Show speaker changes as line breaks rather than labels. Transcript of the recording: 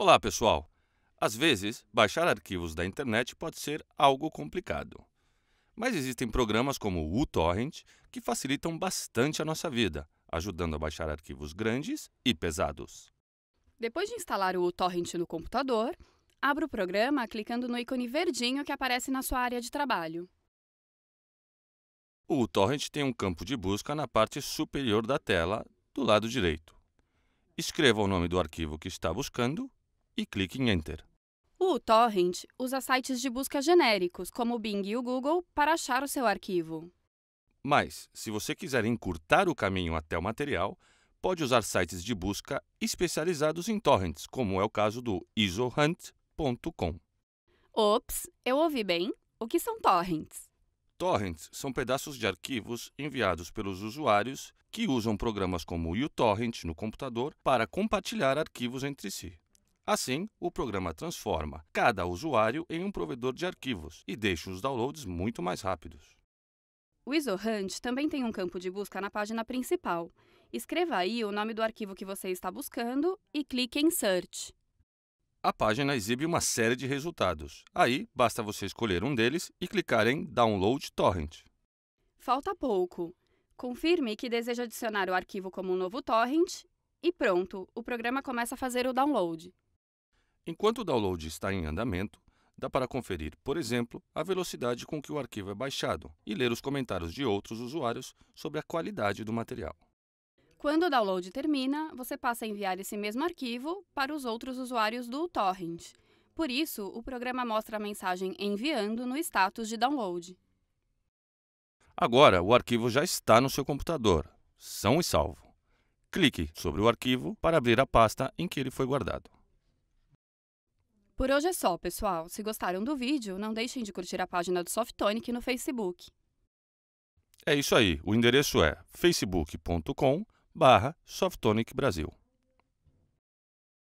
Olá, pessoal! Às vezes, baixar arquivos da internet pode ser algo complicado. Mas existem programas como o uTorrent que facilitam bastante a nossa vida, ajudando a baixar arquivos grandes e pesados.
Depois de instalar o uTorrent no computador, abra o programa clicando no ícone verdinho que aparece na sua área de trabalho.
O uTorrent tem um campo de busca na parte superior da tela, do lado direito. Escreva o nome do arquivo que está buscando e clique em Enter.
O torrent usa sites de busca genéricos, como o Bing e o Google, para achar o seu arquivo.
Mas, se você quiser encurtar o caminho até o material, pode usar sites de busca especializados em torrents, como é o caso do isohunt.com.
Ops, eu ouvi bem. O que são torrents?
Torrents são pedaços de arquivos enviados pelos usuários que usam programas como o uTorrent no computador para compartilhar arquivos entre si. Assim, o programa transforma cada usuário em um provedor de arquivos e deixa os downloads muito mais rápidos.
O IsoHunt também tem um campo de busca na página principal. Escreva aí o nome do arquivo que você está buscando e clique em Search.
A página exibe uma série de resultados. Aí, basta você escolher um deles e clicar em Download Torrent.
Falta pouco. Confirme que deseja adicionar o arquivo como um novo torrent e pronto, o programa começa a fazer o download.
Enquanto o download está em andamento, dá para conferir, por exemplo, a velocidade com que o arquivo é baixado e ler os comentários de outros usuários sobre a qualidade do material.
Quando o download termina, você passa a enviar esse mesmo arquivo para os outros usuários do torrent. Por isso, o programa mostra a mensagem enviando no status de download.
Agora, o arquivo já está no seu computador, são e salvo. Clique sobre o arquivo para abrir a pasta em que ele foi guardado.
Por hoje é só, pessoal. Se gostaram do vídeo, não deixem de curtir a página do Softonic no Facebook.
É isso aí. O endereço é facebook.com/softonicbrasil.